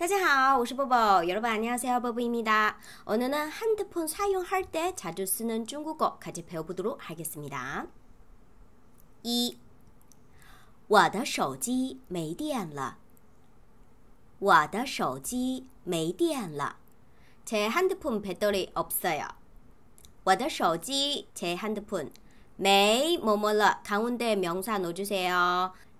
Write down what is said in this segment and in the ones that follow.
大家好，我是波波。여러분 안녕하세요, 버브입니다. 오늘은 핸드폰 사용할 때 자주 쓰는 중국어 같이 배워보도록 하겠습니다. 1. 我的手机没电了.我的手机没电了.제 핸드폰 배터리 없어요. 我的手机제 핸드폰 매일 뭐뭐 가운데 명사 넣어주세요.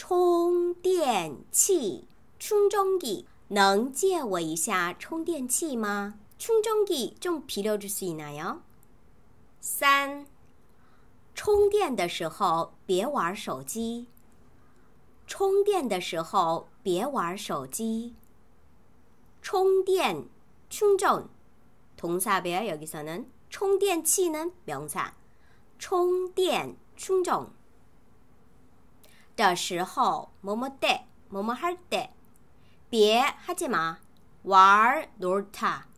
充电器，充电器，能借我一下充电器吗？充电器，这皮溜着细那样。三，充电的时候别玩手机。充电的时候别玩手机。充电，充电，同啥别有计算呢？充电器呢？名词，充电，充电。的时候么么哒么么哈哒别哈叽玛玩儿 d o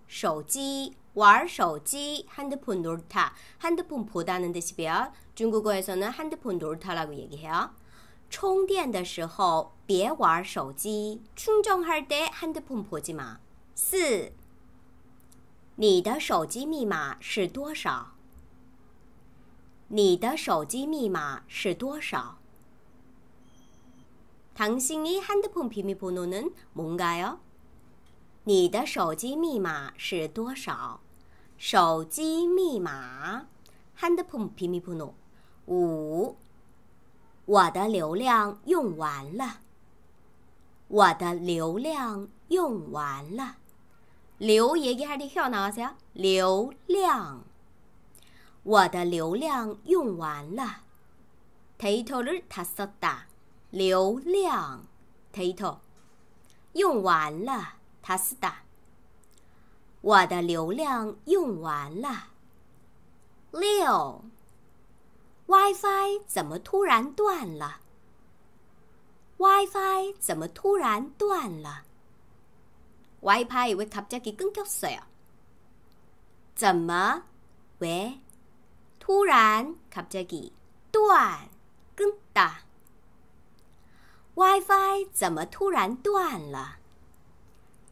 手机玩手机 handprint dota handprint pota 能 d i s p l a 充电的时候别玩手机听众哈儿得 h a n d p 四你的手机密码是多少你的手机密码是多少당心，이핸드폰비밀번호는뭔가 요？ 你的手机密码是多少？手机密码，핸드폰비밀번 호， 五。我的流量用完了。我的流量用完了。流量이하디휴나셔 요？ 流量。我的流量用完了。태이토르타사다流量，title，用完了，t a 它是的。我的流量用完了。六，WiFi 怎么突然断了？WiFi 怎么突然断了？WiFi 为갑자기更겼어啊？怎么？喂，突然，갑자기断，更 다。 WiFi 怎么突然断了？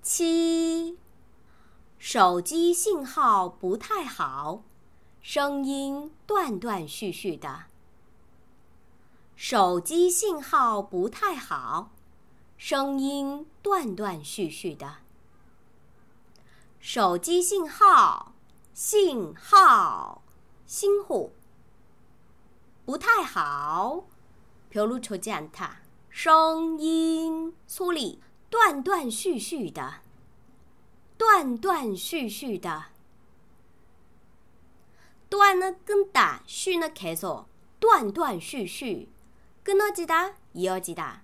七，手机信号不太好，声音断断续续的。手机信号不太好，声音断断续续的。手机信号信号信号不太好，p 별로좋지않 다。 声音粗粝，断断续续的，断断续续的。断呢跟打，续呢开锁，断断续续，跟어几打，一二几打，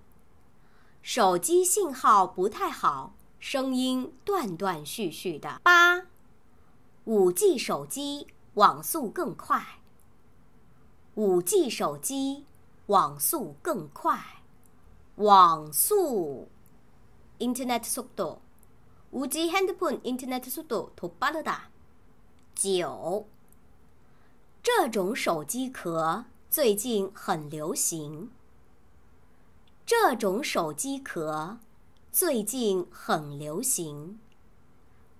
手机信号不太好，声音断断续续的。八，五 G 手机网速更快。五 G 手机网速更快。网速，Internet 速度，五 G handphone Internet 速度都巴了大。九，这种手机壳最近很流行。这种手机壳最近很流行。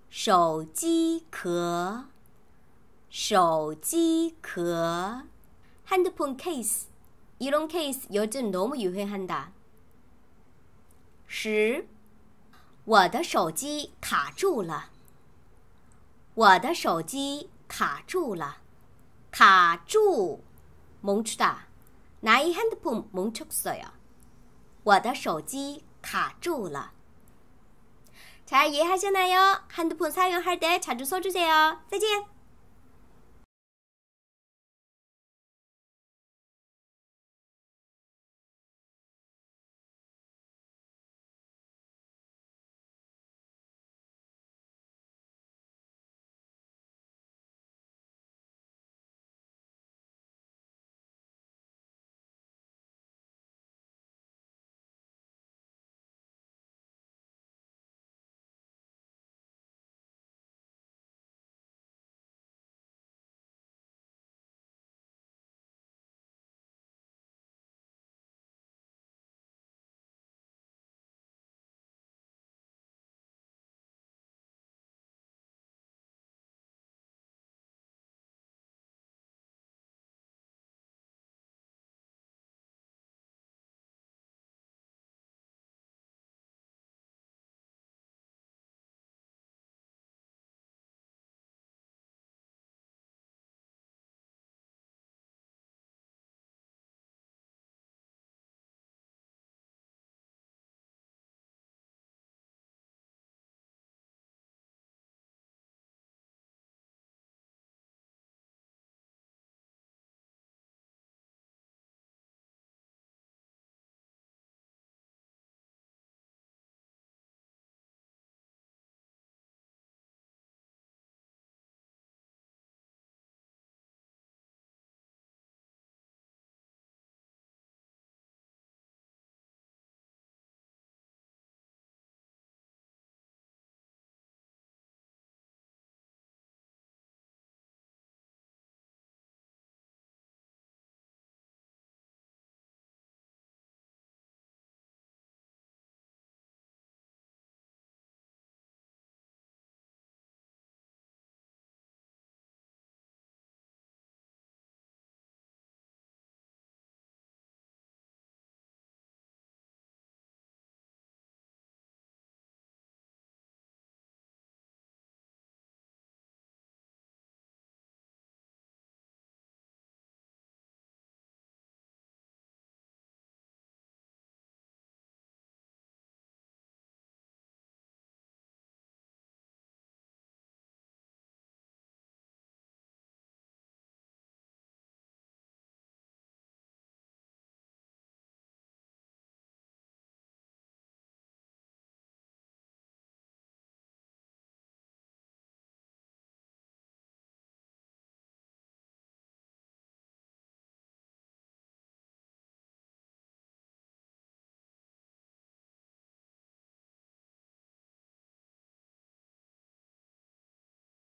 手机壳，手机壳，handphone case， 이런 case 요즘너무유행한다十，我的手机卡住了。我的手机卡住了，卡住。蒙出哒，拿一韩德 phone 我的手机卡住了。잘이해하잖아요한드폰사용할때자주써주세요再见。